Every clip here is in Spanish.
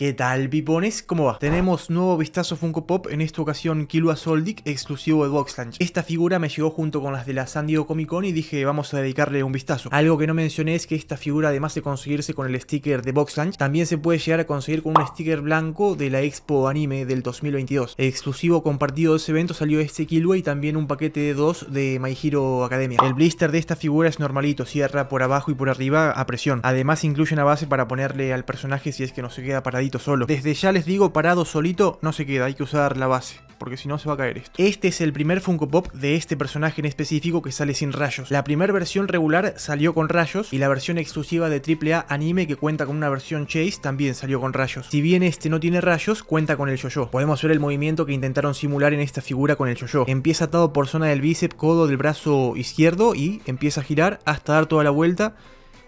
¿Qué tal, pipones? ¿Cómo va? Tenemos nuevo vistazo Funko Pop, en esta ocasión Killua Soldic, exclusivo de Box Lunch. Esta figura me llegó junto con las de la San Diego Comic Con y dije, vamos a dedicarle un vistazo. Algo que no mencioné es que esta figura, además de conseguirse con el sticker de Box Lunch, también se puede llegar a conseguir con un sticker blanco de la Expo Anime del 2022. exclusivo compartido de ese evento salió este Killua y también un paquete de dos de My Hero Academia. El blister de esta figura es normalito, cierra por abajo y por arriba a presión. Además incluye una base para ponerle al personaje si es que no se queda paradito solo. Desde ya les digo, parado solito no se queda, hay que usar la base porque si no se va a caer esto. Este es el primer Funko Pop de este personaje en específico que sale sin rayos. La primera versión regular salió con rayos y la versión exclusiva de AAA Anime que cuenta con una versión Chase también salió con rayos. Si bien este no tiene rayos, cuenta con el yo-yo. Podemos ver el movimiento que intentaron simular en esta figura con el yo-yo. Empieza atado por zona del bíceps, codo del brazo izquierdo y empieza a girar hasta dar toda la vuelta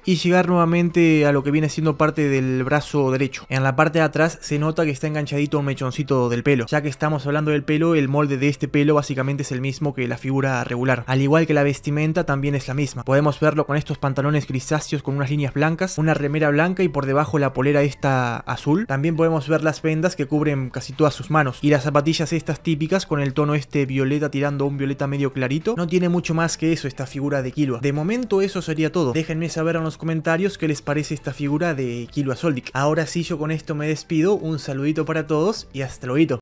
y llegar nuevamente a lo que viene siendo parte del brazo derecho. En la parte de atrás se nota que está enganchadito un mechoncito del pelo. Ya que estamos hablando del pelo, el molde de este pelo básicamente es el mismo que la figura regular. Al igual que la vestimenta también es la misma. Podemos verlo con estos pantalones grisáceos con unas líneas blancas, una remera blanca y por debajo la polera esta azul. También podemos ver las vendas que cubren casi todas sus manos y las zapatillas estas típicas con el tono este violeta tirando un violeta medio clarito. No tiene mucho más que eso esta figura de kilo. De momento eso sería todo. Déjenme saber a los comentarios que les parece esta figura de Kilo Soldic. Ahora sí, yo con esto me despido, un saludito para todos y hasta luego.